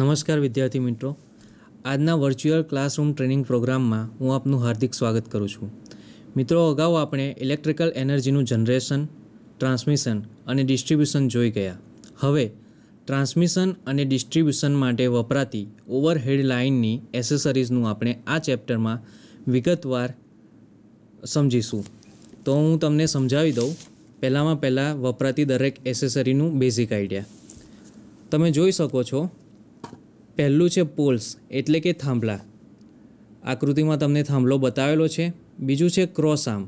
નમસ્કાર વિદ્યાર્થી મિત્રો આજના વર્ચ્યુઅલ ક્લાસરૂમ ટ્રેનિંગ પ્રોગ્રામમાં હું આપનું હાર્દિક સ્વાગત કરું છું મિત્રો અગાઉ આપણે ઇલેક્ટ્રિકલ એનર્જીનું જનરેશન ટ્રાન્સમિશન અને ડિસ્ટ્રિબ્યુશન જોઈ ગયા હવે ટ્રાન્સમિશન અને ડિસ્ટ્રિબ્યુશન માટે વપરાતી ઓવરહેડ લાઇનની એસેસરીઝનું આપણે આ ચેપ્ટરમાં વિગતવાર સમજીશું તો હું તમને સમજાવી દઉં પહેલાંમાં પહેલાં વપરાતી દરેક એસેસરીનું બેઝિક આઈડિયા તમે જોઈ શકો છો પહેલું છે પોલ્સ એટલે કે થાંભલા આકૃતિમાં તમને થાંભલો બતાવેલો છે બીજું છે ક્રોસ આર્મ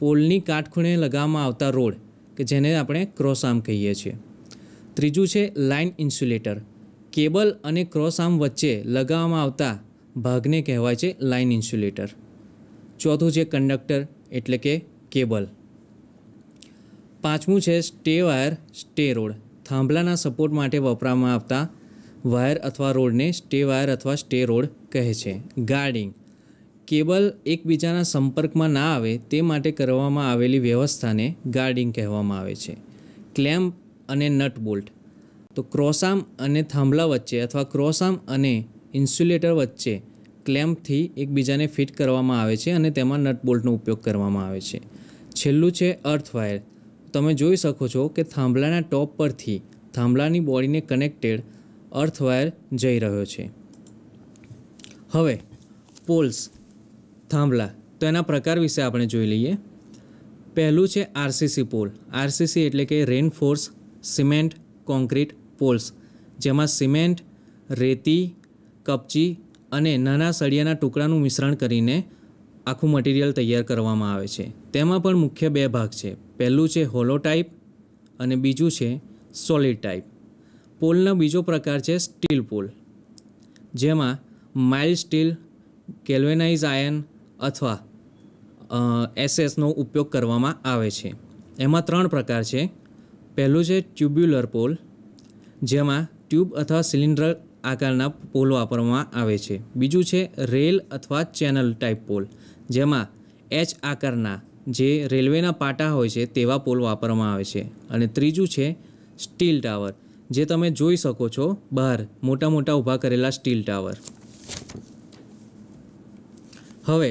પોલની કાટખૂણે લગાવવામાં આવતા રોડ કે જેને આપણે ક્રોસ આર્મ કહીએ છીએ ત્રીજું છે લાઇન ઇન્સ્યુલેટર કેબલ અને ક્રોસ આર્મ વચ્ચે લગાવવામાં આવતા ભાગને કહેવાય છે લાઇન ઇન્સ્યુલેટર ચોથું છે કંડક્ટર એટલે કે કેબલ પાંચમું છે સ્ટે વાયર સ્ટે રોડ થાંભલાના સપોર્ટ માટે વપરામાં આવતા વાયર અથવા રોડને સ્ટે વાયર અથવા સ્ટે રોડ કહે છે ગાર્ડિંગ કેબલ એકબીજાના સંપર્કમાં ના આવે તે માટે કરવામાં આવેલી વ્યવસ્થાને ગાર્ડિંગ કહેવામાં આવે છે ક્લેમ્પ અને નટ બોલ્ટ તો ક્રોસામ અને થાંભલા વચ્ચે અથવા ક્રોસામ અને ઇન્સ્યુલેટર વચ્ચે ક્લેમ્પથી એકબીજાને ફિટ કરવામાં આવે છે અને તેમાં નટ બોલ્ટનો ઉપયોગ કરવામાં આવે છે છેલ્લું છે અર્થ વાયર તમે જોઈ શકો છો કે થાંભલાના ટોપ પરથી થાંભલાની બોડીને કનેક્ટેડ અર્થવાયર જઈ રહ્યો છે હવે પોલ્સ થાંભલા તો એના પ્રકાર વિશે આપણે જોઈ લઈએ પહેલું છે આરસીસી પોલ આરસીસી એટલે કે રેનફોર્સ સિમેન્ટ કોન્ક્રીટ પોલ્સ જેમાં સિમેન્ટ રેતી કપચી અને નાના સળિયાના ટુકડાનું મિશ્રણ કરીને આખું મટીરિયલ તૈયાર કરવામાં આવે છે તેમાં પણ મુખ્ય બે ભાગ છે પહેલું છે હોલો ટાઈપ અને બીજું છે સોલિડ ટાઈપ પોલનો બીજો પ્રકાર છે સ્ટીલ પોલ જેમાં માઇલ્ડ સ્ટીલ કેલ્વેનાઇઝ આયન અથવા એસએસનો ઉપયોગ કરવામાં આવે છે એમાં ત્રણ પ્રકાર છે પહેલું છે ટ્યુબ્યુલર પોલ જેમાં ટ્યુબ અથવા સિલિન્ડર આકારના પોલ વાપરવામાં આવે છે બીજું છે રેલ અથવા ચેનલ ટાઈપ પોલ જેમાં એચ આકારના જે રેલવેના પાટા હોય છે તેવા પોલ વાપરવામાં આવે છે અને ત્રીજું છે સ્ટીલ ટાવર જે તમે જોઈ શકો છો બહાર મોટા મોટા ઊભા કરેલા સ્ટીલ ટાવર હવે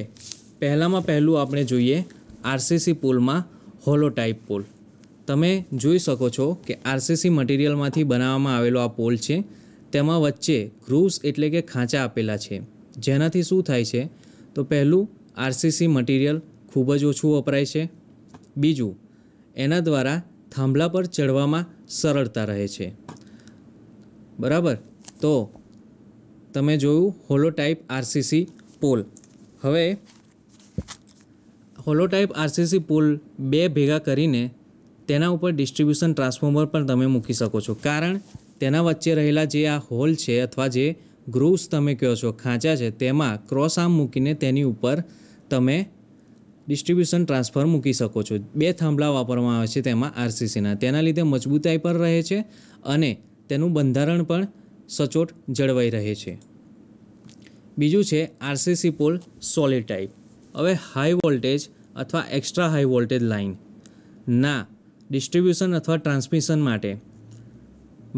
પહેલામાં પહેલું આપણે જોઈએ આરસીસી પુલમાં હોલો ટાઈપ પુલ તમે જોઈ શકો છો કે આરસીસી મટીરિયલમાંથી બનાવવામાં આવેલો આ પોલ છે તેમાં વચ્ચે ગ્રુવ્સ એટલે કે ખાંચા આપેલા છે જેનાથી શું થાય છે તો પહેલું આરસીસી મટીરિયલ ખૂબ જ ઓછું વપરાય છે બીજું એના દ્વારા થાંભલા પર ચડવામાં સરળતા રહે છે બરાબર તો તમે જોયું હોલોટાઈપ આરસીસી પોલ હવે હોલોટાઈપ આરસીસી પોલ બે ભેગા કરીને તેના ઉપર ડિસ્ટ્રિબ્યુશન ટ્રાન્સફોર્મર પણ તમે મૂકી શકો છો કારણ તેના વચ્ચે રહેલા જે આ હોલ છે અથવા જે ગ્રુવ્સ તમે કહો છો ખાંચા છે તેમાં ક્રોસ આર્મ મૂકીને તેની ઉપર તમે ડિસ્ટ્રિબ્યુશન ટ્રાન્સફર મૂકી શકો છો બે થાંભલા વાપરવામાં આવે છે તેમાં આરસીસીના તેના લીધે મજબૂતાઈ પણ રહે છે અને તેનું બંધારણ પણ સચોટ જળવાઈ રહે છે બીજું છે આરસીસી પોલ સોલિડ ટાઈપ હવે હાઈ વોલ્ટેજ અથવા એક્સ્ટ્રા હાઈ વોલ્ટેજ લાઇન ના ડિસ્ટ્રીબ્યુશન અથવા ટ્રાન્સમિશન માટે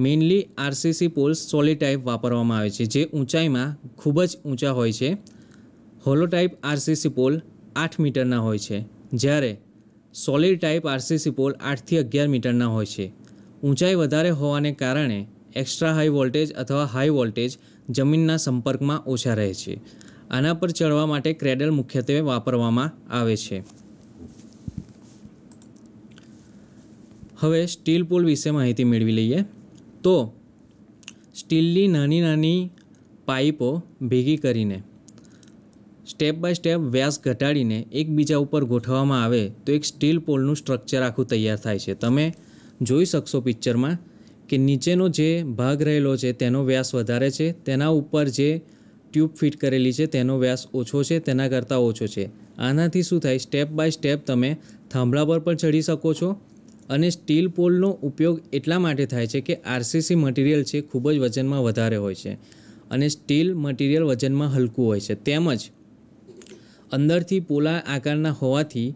mainly RCC poles solid type વાપરવામાં આવે છે જે ઊંચાઈમાં ખૂબ જ ઊંચા હોય છે હોલો ટાઈપ આરસીસી પોલ આઠ મીટરના હોય છે જ્યારે સોલિડ ટાઈપ આરસીસી પોલ આઠથી અગિયાર મીટરના હોય છે ઊંચાઈ વધારે હોવાને કારણે એક્સ્ટ્રા હાઈ વોલ્ટેજ અથવા હાઈ વોલ્ટેજ જમીનના સંપર્કમાં ઓછા રહે છે આના પર ચડવા માટે ક્રેડલ મુખ્યત્વે વાપરવામાં આવે છે હવે સ્ટીલ પુલ વિશે માહિતી મેળવી લઈએ તો સ્ટીલની નાની નાની પાઇપો ભેગી કરીને સ્ટેપ બાય સ્ટેપ વ્યાસ ઘટાડીને એકબીજા ઉપર ગોઠવવામાં આવે તો એક સ્ટીલ પોલનું સ્ટ્રક્ચર આખું તૈયાર થાય છે તમે જોઈ શકશો પિક્ચરમાં કે નીચેનો જે ભાગ રહેલો છે તેનો વ્યાસ વધારે છે તેના ઉપર જે ટ્યુબ ફિટ કરેલી છે તેનો વ્યાસ ઓછો છે તેના કરતાં ઓછો છે આનાથી શું થાય સ્ટેપ બાય સ્ટેપ તમે થાંભલા પર પણ ચડી શકો છો અને સ્ટીલ પોલનો ઉપયોગ એટલા માટે થાય છે કે આરસીસી મટીરિયલ છે ખૂબ જ વજનમાં વધારે હોય છે અને સ્ટીલ મટીરિયલ વજનમાં હલકું હોય છે તેમજ અંદરથી પોલા આકારના હોવાથી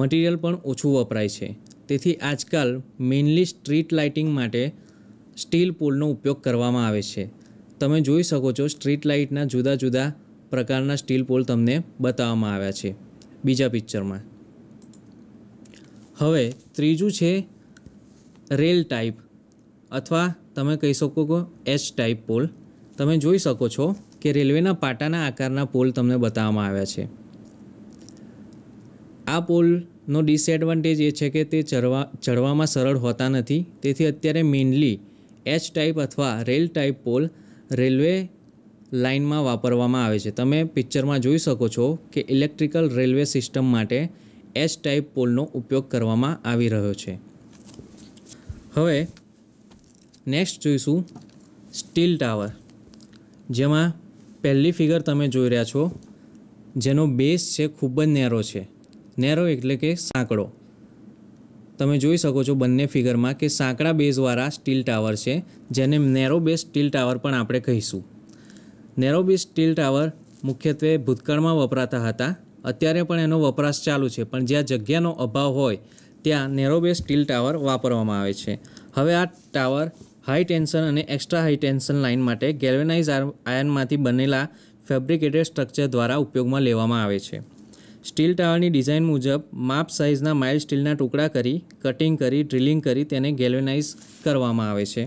મટીરિયલ પણ ઓછું વપરાય છે તેથી આજકાલ મેઇનલી સ્ટ્રીટ લાઇટિંગ માટે સ્ટીલ પોલનો ઉપયોગ કરવામાં આવે છે તમે જોઈ શકો છો સ્ટ્રીટ લાઇટના જુદા જુદા પ્રકારના સ્ટીલ પોલ તમને બતાવવામાં આવ્યા છે બીજા પિક્ચરમાં હવે ત્રીજું છે રેલ ટાઈપ અથવા તમે કહી શકો કે એચ ટાઈપ પોલ તમે જોઈ શકો છો કે રેલવેના પાટાના આકારના પોલ તમને બતાવવામાં આવ્યા છે આ પોલ નો ડિસએડવાન્ટેજ એ છે કે તે ચડવા ચડવામાં સરળ હોતા નથી તેથી અત્યારે મેઇનલી એચ ટાઈપ અથવા રેલ ટાઈપ પોલ રેલવે લાઇનમાં વાપરવામાં આવે છે તમે પિક્ચરમાં જોઈ શકો છો કે ઇલેક્ટ્રિકલ રેલવે સિસ્ટમ માટે એચ ટાઈપ પોલનો ઉપયોગ કરવામાં આવી રહ્યો છે હવે નેક્સ્ટ જોઈશું સ્ટીલ ટાવર જેમાં પહેલી ફિગર તમે જોઈ રહ્યા છો જેનો બેઝ છે ખૂબ જ નેરો છે નેરો એટલે કે સાંકડો તમે જોઈ શકો છો બંને ફિગરમાં કે સાંકડા બેઝવાળા સ્ટીલ ટાવર છે જેને નેરો બેઝ સ્ટીલ ટાવર પણ આપણે કહીશું નેરો બેઝ સ્ટીલ ટાવર મુખ્યત્વે ભૂતકાળમાં વપરાતા હતા અત્યારે પણ એનો વપરાશ ચાલુ છે પણ જ્યાં જગ્યાનો અભાવ હોય ત્યાં નેરો બેઝ સ્ટીલ ટાવર વાપરવામાં આવે છે હવે આ ટાવર હાઈ ટેન્શન અને એક્સ્ટ્રા હાઈ ટેન્શન લાઇન માટે ગેલ્વેનાઇઝ આયનમાંથી બનેલા ફેબ્રિકેટેડ સ્ટ્રક્ચર દ્વારા ઉપયોગમાં લેવામાં આવે છે સ્ટીલ ટાવરની ડિઝાઇન મુજબ માપ સાઇઝના માઇલ સ્ટીલના ટુકડા કરી કટિંગ કરી ડ્રિલિંગ કરી તેને ગેલ્વેનાઇઝ કરવામાં આવે છે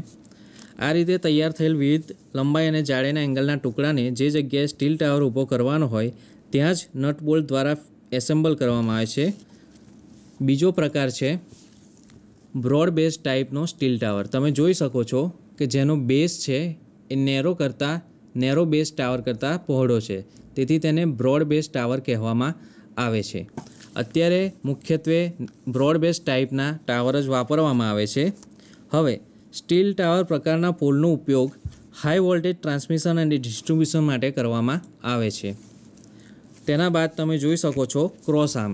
આ રીતે તૈયાર થયેલ વિવિધ લંબાઈ અને જાડેના એંગલના ટુકડાને જે જગ્યાએ સ્ટીલ ટાવર ઊભો કરવાનો હોય ત્યાં જ નટ બોલ્ટ દ્વારા એસેમ્બલ કરવામાં આવે છે બીજો પ્રકાર છે બ્રોડ બેઝ ટાઈપનો સ્ટીલ ટાવર તમે જોઈ શકો છો કે જેનો બેઝ છે એ નેરો કરતાં નેરો બેઝ ટાવર કરતાં પહોળો છે તેથી તેને બ્રોડ બેઝ ટાવર કહેવામાં આવે છે અત્યારે મુખ્યત્વે બ્રોડબેસ ટાઈપના ટાવર જ વાપરવામાં આવે છે હવે સ્ટીલ ટાવર પ્રકારના પોલનો ઉપયોગ હાઈ વોલ્ટેજ ટ્રાન્સમિશન અને ડિસ્ટ્રીબ્યુશન માટે કરવામાં આવે છે તેના બાદ તમે જોઈ શકો છો ક્રોસ આર્મ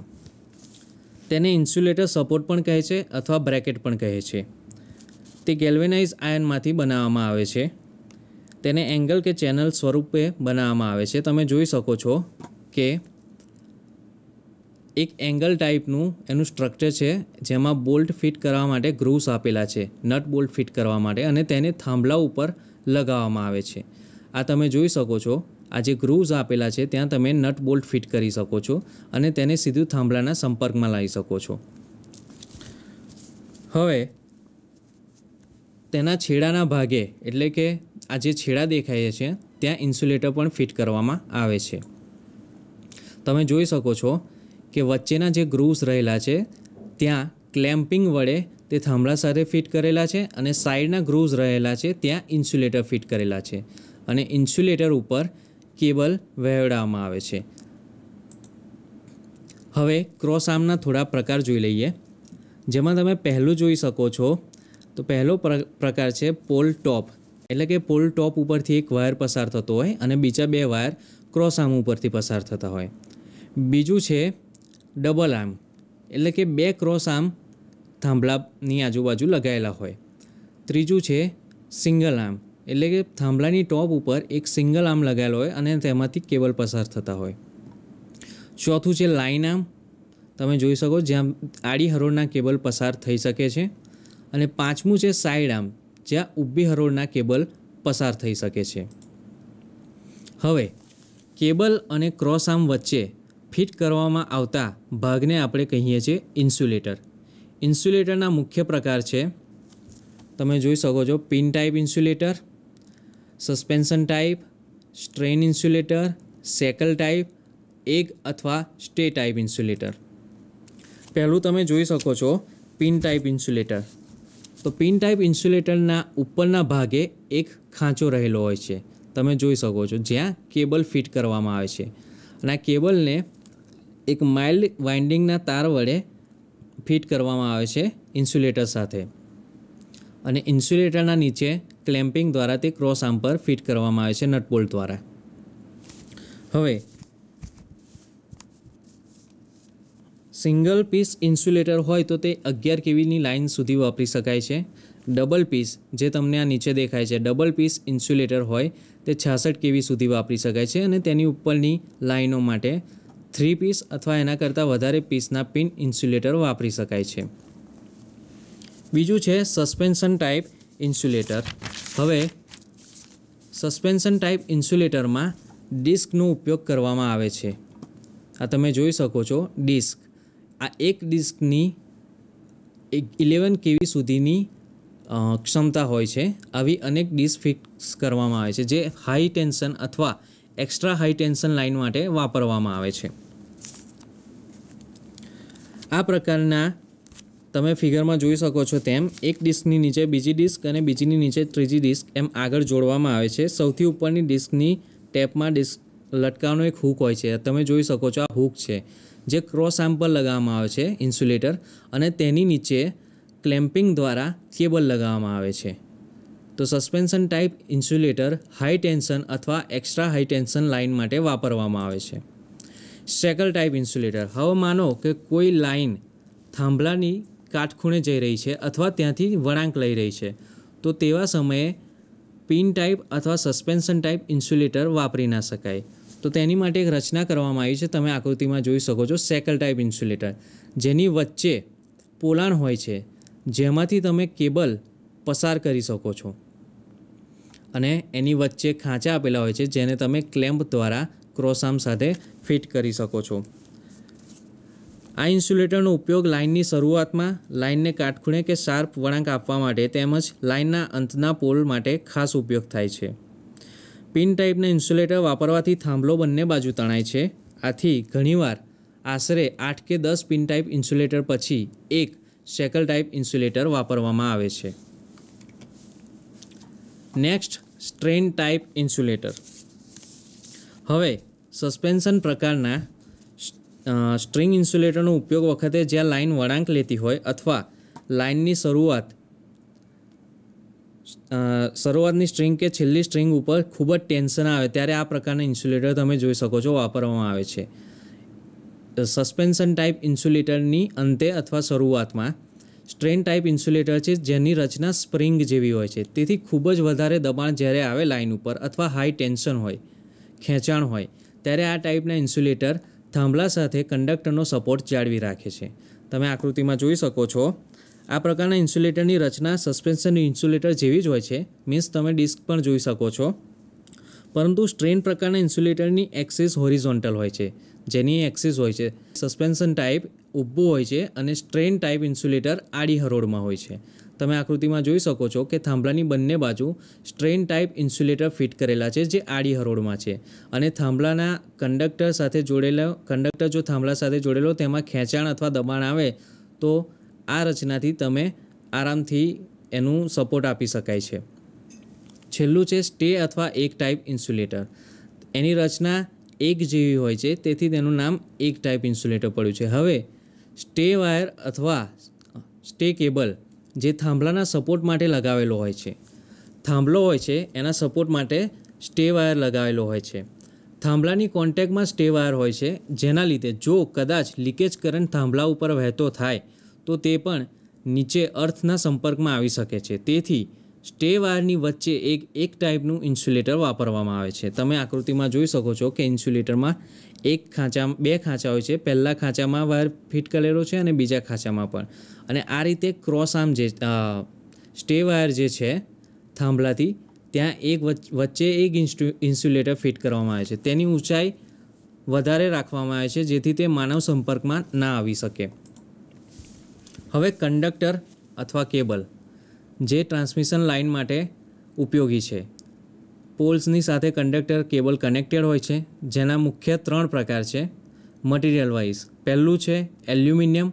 તેને ઇન્સ્યુલેટર સપોર્ટ પણ કહે છે અથવા બ્રેકેટ પણ કહે છે તે ગેલ્વેનાઇઝ આયનમાંથી બનાવવામાં આવે છે તેને એંગલ કે ચેનલ સ્વરૂપે બનાવવામાં આવે છે તમે જોઈ શકો છો કે એક એંગલ ટાઈપનું એનું સ્ટ્રક્ચર છે જેમાં બોલ્ટ ફિટ કરવા માટે ગ્રુવ્સ આપેલા છે નટ બોલ્ટ ફિટ કરવા માટે અને તેને થાંભલા ઉપર લગાવવામાં આવે છે આ તમે જોઈ શકો છો આ જે ગ્રુવ્સ આપેલા છે ત્યાં તમે નટ બોલ્ટ ફિટ કરી શકો છો અને તેને સીધું થાંભલાના સંપર્કમાં લાવી શકો છો હવે તેના છેડાના ભાગે એટલે કે આ જે છેડા દેખાય છે ત્યાં ઇન્સ્યુલેટર પણ ફિટ કરવામાં આવે છે તમે જોઈ શકો છો કે વચ્ચેના જે ગ્રૂવ્સ રહેલા છે ત્યાં ક્લેમ્પિંગ વડે તે થાંભળા સાથે ફિટ કરેલા છે અને સાઇડના ગ્રૂવ્સ રહેલા છે ત્યાં ઇન્સ્યુલેટર ફિટ કરેલા છે અને ઇન્સ્યુલેટર ઉપર કેબલ વહેવડાવવામાં આવે છે હવે ક્રોસ આર્મના થોડા પ્રકાર જોઈ લઈએ જેમાં તમે પહેલું જોઈ શકો છો તો પહેલો પ્રકાર છે પોલ ટોપ એટલે કે પોલ ટોપ ઉપરથી એક વાયર પસાર થતો હોય અને બીજા બે વાયર ક્રોસ આર્મ ઉપરથી પસાર થતા હોય બીજું છે ડબલ આર્મ એટલે કે બે ક્રોસ આર્મ થાંભલાની આજુબાજુ લગાવેલા હોય ત્રીજું છે સિંગલ આર્મ એટલે કે થાંભલાની ટોપ ઉપર એક સિંગલ આર્મ લગાવેલો હોય અને તેમાંથી કેબલ પસાર થતા હોય ચોથું છે લાઇન આર્મ તમે જોઈ શકો જ્યાં આડી હરોળના કેબલ પસાર થઈ શકે છે અને પાંચમું છે સાઈડ આર્મ જ્યાં ઊભી હરોળના કેબલ પસાર થઈ શકે છે હવે કેબલ અને ક્રોસ આર્મ વચ્ચે ફિટ કરવામાં આવતા ભાગને આપણે કહીએ છીએ ઇન્સ્યુલેટર ઇન્સ્યુલેટરના મુખ્ય પ્રકાર છે તમે જોઈ શકો છો pin type insulator suspension type strain insulator shackle type egg અથવા સ્ટે ટાઈપ ઇન્સ્યુલેટર પહેલું તમે જોઈ શકો છો પિન ટાઈપ ઇન્સ્યુલેટર તો પિન ટાઈપ ઇન્સ્યુલેટરના ઉપરના ભાગે એક ખાંચો રહેલો હોય છે તમે જોઈ શકો છો જ્યાં કેબલ ફિટ કરવામાં આવે છે અને આ કેબલને એક માઇલ્ડ વાઇન્ડિંગના તાર વડે ફિટ કરવામાં આવે છે ઇન્સ્યુલેટર સાથે અને ઇન્સ્યુલેટરના નીચે ક્લેમ્પિંગ દ્વારા તે ક્રોસ આર્મ પર ફિટ કરવામાં આવે છે નટબોલ્ટ દ્વારા હવે સિંગલ પીસ ઇન્સ્યુલેટર હોય તો તે અગિયાર કેવીની લાઇન સુધી વાપરી શકાય છે ડબલ પીસ જે તમને આ નીચે દેખાય છે ડબલ પીસ ઇન્સ્યુલેટર હોય તે છાસઠ કેવી સુધી વાપરી શકાય છે અને તેની ઉપરની લાઇનો માટે થ્રી પીસ અથવા એના કરતાં વધારે પીસના પિન ઇન્સ્યુલેટર વાપરી શકાય છે બીજું છે સસ્પેન્શન ટાઈપ ઇન્સ્યુલેટર હવે સસ્પેન્શન ટાઈપ ઇન્સ્યુલેટરમાં ડિસ્કનો ઉપયોગ કરવામાં આવે છે આ તમે જોઈ શકો છો ડિસ્ક આ એક ડિસ્કની એક ઇલેવન કેવી સુધીની ક્ષમતા હોય છે આવી અનેક ડિસ્ક ફિક્સ કરવામાં આવે છે જે હાઈ ટેન્શન અથવા એક્સ્ટ્રા હાઈ ટેન્શન લાઇન માટે વાપરવામાં આવે છે આ પ્રકારના તમે ફિગરમાં જોઈ શકો છો તેમ એક ડિસ્કની નીચે બીજી ડિસ્ક અને બીજીની નીચે ત્રીજી ડિસ્ક એમ આગળ જોડવામાં આવે છે સૌથી ઉપરની ડિસ્કની ટેપમાં ડિસ્ક લટકાવનો એક હૂક હોય છે તમે જોઈ શકો છો આ હૂક છે જે ક્રોસ આર્મ પર લગાવવામાં આવે છે ઇન્સ્યુલેટર અને તેની નીચે ક્લેમ્પિંગ દ્વારા કેબલ લગાવવામાં આવે છે તો suspension type insulator high tension અથવા એક્સ્ટ્રા હાઈ ટેન્શન લાઇન માટે વાપરવામાં આવે છે શેકલ ટાઈપ ઇન્સ્યુલેટર હવે માનો કે કોઈ લાઈન થાંભલાની કાટખૂણે જઈ રહી છે અથવા ત્યાંથી વળાંક લઈ રહી છે તો તેવા સમયે પિન ટાઈપ અથવા સસ્પેન્શન ટાઈપ ઇન્સ્યુલેટર વાપરી ના શકાય તો તેની માટે એક રચના કરવામાં આવી છે તમે આકૃતિમાં જોઈ શકો છો સેકલ ટાઈપ ઇન્સ્યુલેટર જેની વચ્ચે પોલાણ હોય છે જેમાંથી તમે કેબલ પસાર કરી શકો છો અને એની વચ્ચે ખાંચા આપેલા હોય છે જેને તમે ક્લેમ્પ દ્વારા ક્રોસ ક્રોસામ સાથે ફિટ કરી શકો છો આ ઇન્સ્યુલેટરનો ઉપયોગ લાઇનની શરૂઆતમાં લાઇનને કાટખૂણે કે શાર્પ વળાંક આપવા માટે તેમજ લાઇનના અંતના પોલ માટે ખાસ ઉપયોગ થાય છે પિન ટાઈપના ઇન્સ્યુલેટર વાપરવાથી થાંભલો બંને બાજુ તણાય છે આથી ઘણીવાર આશરે આઠ કે દસ પિન ટાઈપ ઇન્સ્યુલેટર પછી એક શેકલ ટાઈપ ઇન્સ્યુલેટર વાપરવામાં આવે છે નેક્સ્ટ સ્ટ્રેન ટાઈપ ઇન્સ્યુલેટર હવે સસ્પેન્શન પ્રકારના સ્ટ્રિંગ ઇન્સ્યુલેટરનો ઉપયોગ વખતે જ્યાં લાઇન વળાંક લેતી હોય અથવા લાઇનની શરૂઆત શરૂઆતની સ્ટ્રિંગ કે છેલ્લી સ્ટ્રિંગ ઉપર ખૂબ જ ટેન્શન આવે ત્યારે આ પ્રકારના ઇન્સ્યુલેટર તમે જોઈ શકો છો વાપરવામાં આવે છે સસ્પેન્શન ટાઈપ ઇન્સ્યુલેટરની અંતે અથવા શરૂઆતમાં સ્ટ્રેન ટાઈપ ઇન્સ્યુલેટર છે જેની રચના સ્પ્રિંગ જેવી હોય છે તેથી ખૂબ જ વધારે દબાણ જ્યારે આવે લાઇન ઉપર અથવા હાઈ ટેન્શન હોય ખેંચાણ હોય ત્યારે આ ટાઈપના ઇન્સ્યુલેટર થાંભલા સાથે કંડક્ટરનો સપોર્ટ જાળવી રાખે છે તમે આકૃતિમાં જોઈ શકો છો આ પ્રકારના ઇન્સ્યુલેટરની રચના સસ્પેન્શન ઇન્સ્યુલેટર જેવી જ હોય છે મીન્સ તમે ડિસ્ક પણ જોઈ શકો છો પરંતુ સ્ટ્રેન પ્રકારના ઇન્સ્યુલેટરની એક્સિસ હોરિઝોન્ટલ હોય છે જેની એક્સિસ હોય છે સસ્પેન્શન ટાઈપ ઊભું હોય છે અને સ્ટ્રેન ટાઈપ ઇન્સ્યુલેટર આડી હરોળમાં હોય છે તમે આકૃતિમાં જોઈ શકો છો કે થાંભલાની બંને બાજુ સ્ટ્રેન ટાઈપ ઇન્સ્યુલેટર ફિટ કરેલા છે જે આડી હરોળમાં છે અને થાંભલાના કંડક્ટર સાથે જોડેલો કંડક્ટર જો થાંભલા સાથે જોડેલો તેમાં ખેંચાણ અથવા દબાણ આવે તો આ રચનાથી તમે આરામથી એનું સપોર્ટ આપી શકાય છે છેલ્લું છે સ્ટે અથવા એક ટાઈપ ઇન્સ્યુલેટર એની રચના એક જેવી હોય છે તેથી તેનું નામ એક ટાઈપ ઇન્સ્યુલેટર પડ્યું છે હવે સ્ટે વાયર અથવા સ્ટે કેબલ જે થાંભલાના સપોર્ટ માટે લગાવેલો હોય છે થાંભલો હોય છે એના સપોર્ટ માટે સ્ટે વાયર લગાવેલો હોય છે થાંભલાની કોન્ટેક્ટમાં સ્ટે વાયર હોય છે જેના લીધે જો કદાચ લીકેજ કરંટ થાંભલા ઉપર વહેતો થાય તો તે પણ નીચે અર્થના સંપર્કમાં આવી શકે છે તેથી સ્ટે વાયરની વચ્ચે એક એક ટાઈપનું ઇન્સ્યુલેટર વાપરવામાં આવે છે તમે આકૃતિમાં જોઈ શકો છો કે ઇન્સ્યુલેટરમાં એક ખાંચા બે ખાંચા હોય છે પહેલાં ખાંચામાં વાયર ફિટ કરેલો છે અને બીજા ખાંચામાં પણ અને આ રીતે ક્રોસ આર્મ જે સ્ટે વાયર જે છે થાંભલાથી ત્યાં એક વચ્ચે એક ઇન્સ્યુલેટર ફિટ કરવામાં આવે છે તેની ઊંચાઈ વધારે રાખવામાં આવે છે જેથી તે માનવ સંપર્કમાં ના આવી શકે હવે કંડક્ટર અથવા કેબલ જે ટ્રાન્સમિશન લાઇન માટે ઉપયોગી છે પોલ્સની સાથે કંડક્ટર કેબલ કનેક્ટેડ હોય છે જેના મુખ્ય ત્રણ પ્રકાર છે મટીરિયલ વાઇઝ પહેલું છે એલ્યુમિનિયમ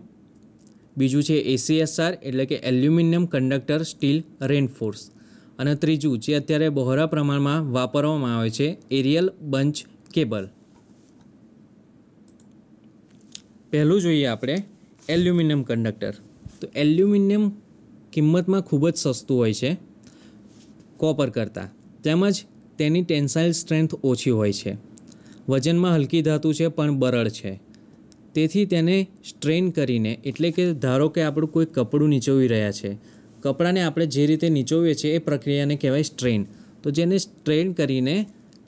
બીજું છે એસીએસઆર એટલે કે એલ્યુમિનિયમ કંડક્ટર સ્ટીલ રેનફોર્સ અને ત્રીજું જે અત્યારે બહોળા પ્રમાણમાં વાપરવામાં આવે છે એરિયલ બંચ કેબલ પહેલું જોઈએ આપણે એલ્યુમિનિયમ કંડક્ટર તો એલ્યુમિનિયમ કિંમતમાં ખૂબ જ સસ્તું હોય છે કોપર કરતાં તેમજ તેની ટેન્સાઇલ સ્ટ્રેન્થ ઓછી હોય છે વજનમાં હલકી ધાતુ છે પણ બરડ છે તેથી તેને સ્ટ્રેન કરીને એટલે કે ધારો કે આપણું કોઈ કપડું નીચોવી રહ્યા છે કપડાને આપણે જે રીતે નીચોવીએ છીએ એ પ્રક્રિયાને કહેવાય સ્ટ્રેન તો જેને સ્ટ્રેન કરીને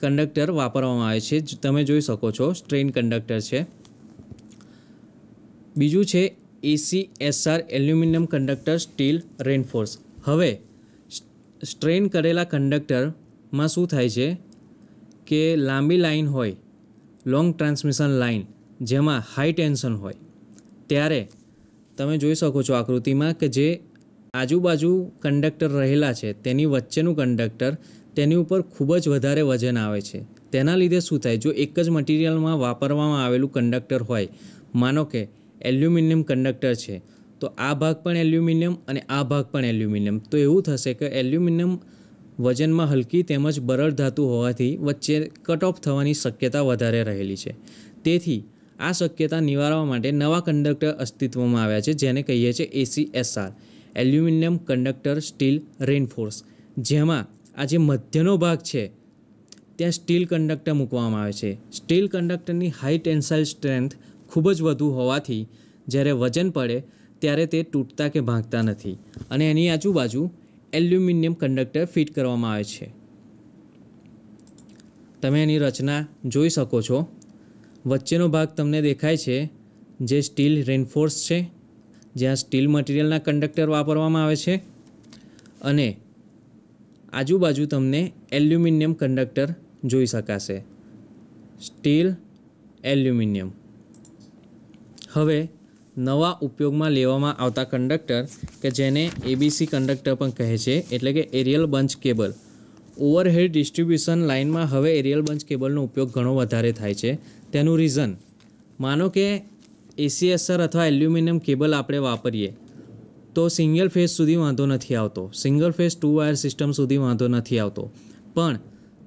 કંડક્ટર વાપરવામાં આવે છે તમે જોઈ શકો છો સ્ટ્રેન કંડક્ટર છે બીજું છે AC SR aluminium conductor steel reinforce હવે સ્ટ્રેન કરેલા કંડક્ટરમાં શું થાય છે કે લાંબી લાઇન હોય લોંગ ટ્રાન્સમિશન લાઇન જેમાં હાઈ ટેન્શન હોય ત્યારે તમે જોઈ શકો છો આકૃતિમાં કે જે આજુબાજુ કંડક્ટર રહેલા છે તેની વચ્ચેનું કંડક્ટર તેની ઉપર ખૂબ જ વધારે વજન આવે છે તેના લીધે શું થાય જો એક જ મટીરિયલમાં વાપરવામાં આવેલું કંડક્ટર હોય માનો કે એલ્યુમિનિયમ કંડક્ટર છે તો આ ભાગ પણ એલ્યુમિનિયમ અને આ ભાગ પણ એલ્યુમિનિયમ તો એવું થશે કે એલ્યુમિનિયમ વજનમાં હલકી તેમજ બરડ ધાતુ હોવાથી વચ્ચે કટ ઓફ થવાની શક્યતા વધારે રહેલી છે તેથી આ શક્યતા નિવારવા માટે નવા કંડક્ટર અસ્તિત્વમાં આવ્યા છે જેને કહીએ છીએ AC SR aluminium conductor steel reinforce જેમાં આ જે મધ્યનો ભાગ છે ત્યાં સ્ટીલ કંડક્ટર મૂકવામાં આવે છે સ્ટીલ કંડક્ટરની હાઈ ટેન્સાઇલ સ્ટ્રેન્થ ખૂબ જ વધુ હોવાથી જ્યારે વજન પડે ત્યારે તે તૂટતા કે ભાંગતા નથી અને એની આજુબાજુ એલ્યુમિનિયમ કંડક્ટર ફિટ કરવામાં આવે છે તમે એની રચના જોઈ શકો છો વચ્ચેનો ભાગ તમને દેખાય છે જે સ્ટીલ રેનફોર્સ છે જ્યાં સ્ટીલ મટીરિયલના કંડક્ટર વાપરવામાં આવે છે અને આજુબાજુ તમને એલ્યુમિનિયમ કંડક્ટર જોઈ શકાશે સ્ટીલ એલ્યુમિનિયમ હવે નવા ઉપયોગમાં લેવામાં આવતા કંડક્ટર કે જેને એબીસી કંડક્ટર પણ કહે છે એટલે કે aerial bunch cable overhead distribution લાઇનમાં હવે એરિયલ બંચ કેબલનો ઉપયોગ ઘણો વધારે થાય છે તેનું રીઝન માનો કે એસીએસઆર અથવા એલ્યુમિનિયમ કેબલ આપણે વાપરીએ તો સિંગલ ફેઝ સુધી વાંધો નથી આવતો single phase two wire system સુધી વાંધો નથી આવતો પણ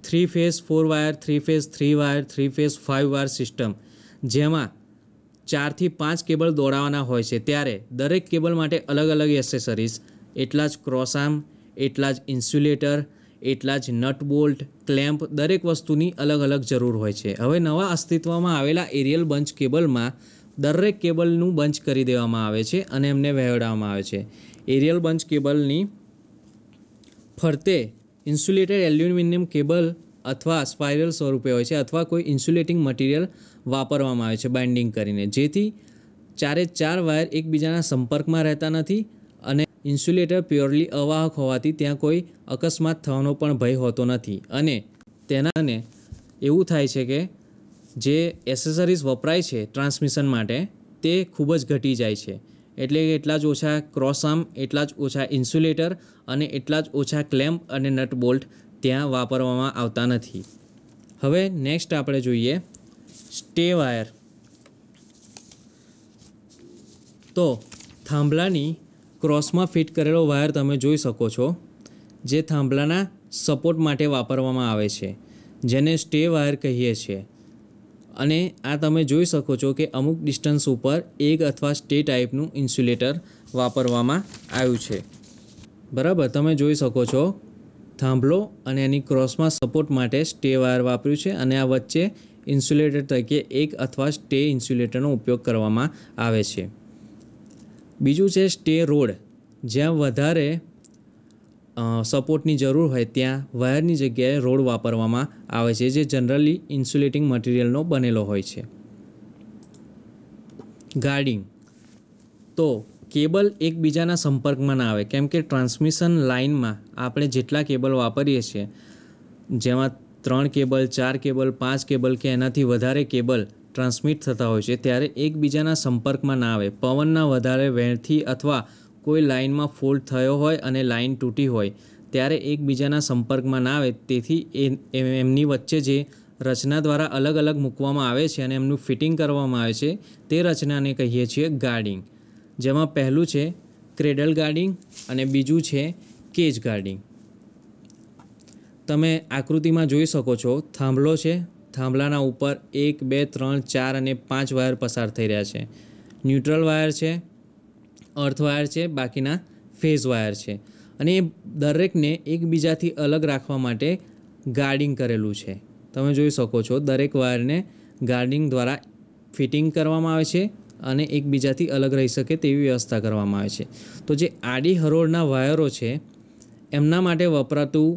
three phase four wire three phase three wire three phase five wire system જેમાં ચારથી પાંચ કેબલ દોડાવવાના હોય છે ત્યારે દરેક કેબલ માટે અલગ અલગ એસેસરીઝ એટલા જ ક્રોસામ એટલા જ ઇન્સ્યુલેટર એટલા જ નટ બોલ્ટ ક્લેમ્પ દરેક વસ્તુની અલગ અલગ જરૂર હોય છે હવે નવા અસ્તિત્વમાં આવેલા એરિયલ બંચ કેબલમાં દરેક કેબલનું બંચ કરી દેવામાં આવે છે અને એમને વહેવડાવવામાં આવે છે એરિયલ બંચ કેબલની ફરતે ઇન્સ્યુલેટેડ એલ્યુમિનિયમ કેબલ અથવા સ્પાઇરલ સ્વરૂપે હોય છે અથવા કોઈ ઇન્સ્યુલેટિંગ મટીરિયલ વાપરવામાં આવે છે બાઇન્ડિંગ કરીને જેથી ચારે ચાર વાયર એકબીજાના સંપર્કમાં રહેતા નથી અને ઇન્સ્યુલેટર પ્યોરલી અવાહક હોવાથી ત્યાં કોઈ અકસ્માત થવાનો પણ ભય હોતો નથી અને તેનાને એવું થાય છે કે જે એસેસરીઝ વપરાય છે ટ્રાન્સમિશન માટે તે ખૂબ જ ઘટી જાય છે એટલે એટલા જ ઓછા ક્રોસ આર્મ એટલા જ ઓછા ઇન્સ્યુલેટર અને એટલા જ ઓછા ક્લેમ્પ અને નટ બોલ્ટ ત્યાં વાપરવામાં આવતા નથી હવે નેક્સ્ટ આપણે જોઈએ સ્ટે વાયર તો થાંભલાની ક્રોસમાં ફિટ કરેલો વાયર તમે જોઈ શકો છો જે થાંભલાના સપોર્ટ માટે વાપરવામાં આવે છે જેને સ્ટે વાયર કહીએ છીએ અને આ તમે જોઈ શકો છો કે અમુક ડિસ્ટન્સ ઉપર એક અથવા સ્ટે ટાઈપનું ઇન્સ્યુલેટર વાપરવામાં આવ્યું છે બરાબર તમે જોઈ શકો છો થાંભલો અને એની ક્રોસમાં સપોર્ટ માટે સ્ટે વાયર વાપર્યું છે અને આ વચ્ચે ઇન્સ્યુલેટર તરીકે એક અથવા સ્ટે ઇન્સ્યુલેટરનો ઉપયોગ કરવામાં આવે છે બીજું છે સ્ટે રોડ જ્યાં વધારે સપોર્ટની જરૂર હોય ત્યાં વાયરની જગ્યાએ રોડ વાપરવામાં આવે છે જે જનરલી ઇન્સ્યુલેટિંગ મટીરિયલનો બનેલો હોય છે ગાર્ડિંગ તો કેબલ એકબીજાના સંપર્કમાં ના આવે કેમ કે ટ્રાન્સમિશન લાઇનમાં આપણે જેટલા કેબલ વાપરીએ છીએ જેમાં ત્રણ કેબલ ચાર કેબલ પાંચ કેબલ કે એનાથી વધારે કેબલ ટ્રાન્સમિટ થતા હોય છે ત્યારે એકબીજાના સંપર્કમાં ના આવે પવનના વધારે વહેણથી અથવા કોઈ લાઇનમાં ફોલ્ટ થયો હોય અને લાઇન તૂટી હોય ત્યારે એકબીજાના સંપર્કમાં ના આવે તેથી એ એમની વચ્ચે જે રચના દ્વારા અલગ અલગ મૂકવામાં આવે છે અને એમનું ફિટિંગ કરવામાં આવે છે તે રચનાને કહીએ છીએ ગાર્ડિંગ જેમાં પહેલું છે ક્રેડલ ગાર્ડિંગ અને બીજું છે કેજ ગાર્ડિંગ તમે આકૃતિમાં જોઈ શકો છો થાંભલો છે થાંભલાના ઉપર એક બે ત્રણ ચાર અને પાંચ વાયર પસાર થઈ રહ્યા છે ન્યુટ્રલ વાયર છે અર્થ વાયર છે બાકીના ફેઝ વાયર છે અને એ દરેકને એકબીજાથી અલગ રાખવા માટે ગાર્ડિંગ કરેલું છે તમે જોઈ શકો છો દરેક વાયરને ગાર્ડિંગ દ્વારા ફિટિંગ કરવામાં આવે છે અને એકબીજાથી અલગ રહી શકે તેવી વ્યવસ્થા કરવામાં આવે છે તો જે આડી હરોળના વાયરો છે એમના માટે વપરાતું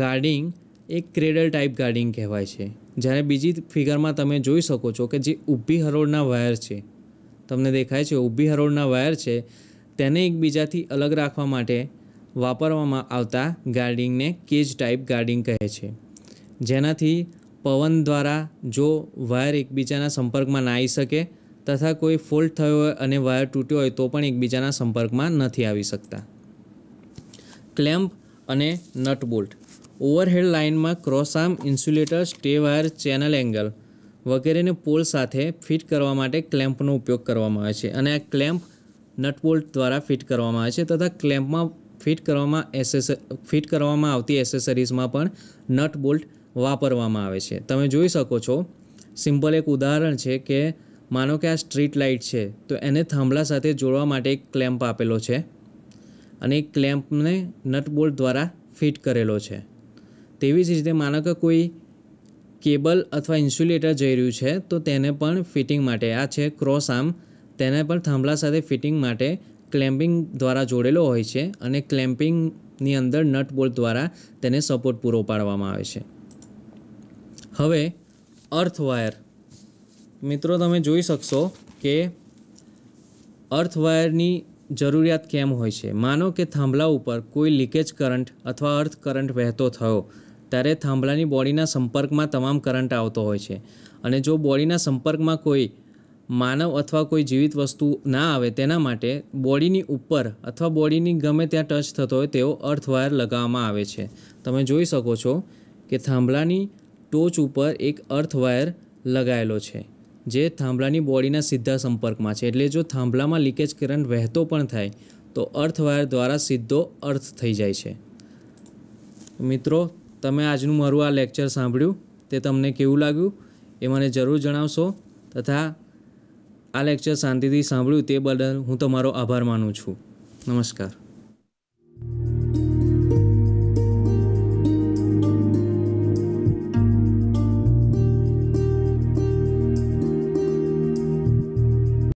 ગાર્ડિંગ એક ક્રેડલ ટાઈપ ગાર્ડિંગ કહેવાય છે જ્યારે બીજી ફિગરમાં તમે જોઈ શકો છો કે જે ઊભી હરોળના વાયર છે તમને દેખાય છે ઊભી હરોળના વાયર છે તેને એકબીજાથી અલગ રાખવા માટે વાપરવામાં આવતા ગાર્ડિંગને કેજ ટાઈપ ગાર્ડિંગ કહે છે જેનાથી પવન દ્વારા જો વાયર એકબીજાના સંપર્કમાં ના આવી શકે તથા કોઈ ફોલ્ટ થયો હોય અને વાયર તૂટ્યો હોય તો પણ એકબીજાના સંપર્કમાં નથી આવી શકતા ક્લેમ્પ અને નટ બોલ્ટ ઓવરહેડ લાઇનમાં cross arm insulator stay wire channel angle વગેરેને પોલ સાથે ફિટ કરવા માટે ક્લેમ્પનો ઉપયોગ કરવામાં આવે છે અને આ ક્લેમ્પ નટ બોલ્ટ દ્વારા ફિટ કરવામાં આવે છે તથા ક્લેમ્પમાં ફિટ કરવામાં એસેસ ફિટ કરવામાં આવતી એસેસરીઝમાં પણ નટ બોલ્ટ વાપરવામાં આવે છે તમે જોઈ શકો છો સિમ્પલ એક ઉદાહરણ છે કે માનો કે આ સ્ટ્રીટ લાઇટ છે તો એને થાંભલા સાથે જોડવા માટે એક ક્લેમ્પ આપેલો છે અને એ ક્લેમ્પને નટ બોલ્ટ દ્વારા ફિટ કરેલો છે તેવી જ રીતે માનો કે કોઈ કેબલ અથવા ઇન્સ્યુલેટર જઈ રહ્યું છે તો તેને પણ ફિટિંગ માટે આ છે ક્રોસ આર્મ તેને પણ થાંભલા સાથે ફિટિંગ માટે ક્લેમ્પિંગ દ્વારા જોડેલો હોય છે અને ક્લેમ્પિંગની અંદર નટ બોલ્ટ દ્વારા તેને સપોર્ટ પૂરો પાડવામાં આવે છે હવે અર્થ વાયર મિત્રો તમે જોઈ શકશો કે અર્થવાયરની જરૂરિયાત કેમ હોય છે માનો કે થાંભલા ઉપર કોઈ લીકેજ કરંટ અથવા અર્થ કરંટ વહેતો થયો ત્યારે થાંભલાની બોડીના સંપર્કમાં તમામ કરંટ આવતો હોય છે અને જો બોડીના સંપર્કમાં કોઈ માનવ અથવા કોઈ જીવિત વસ્તુ ના આવે તેના માટે બોડીની ઉપર અથવા બોડીની ગમે ત્યાં ટચ થતો હોય તેવો અર્થવાયર લગાવવામાં આવે છે તમે જોઈ શકો છો કે થાંભલાની ટોચ ઉપર એક અર્થવાયર લગાવેલો છે જે થાંભલાની બોડીના સીધા સંપર્કમાં છે એટલે જો થાંભલામાં લીકેજ કરંટ વહેતો પણ થાય તો અર્થવાયર દ્વારા સીધો અર્થ થઈ જાય છે મિત્રો તમે આજનું મારું આ લેક્ચર સાંભળ્યું તે તમને કેવું લાગ્યું એ મને જરૂર જણાવશો તથા આ લેક્ચર શાંતિથી સાંભળ્યું તે બદલ હું તમારો આભાર માનું છું નમસ્કાર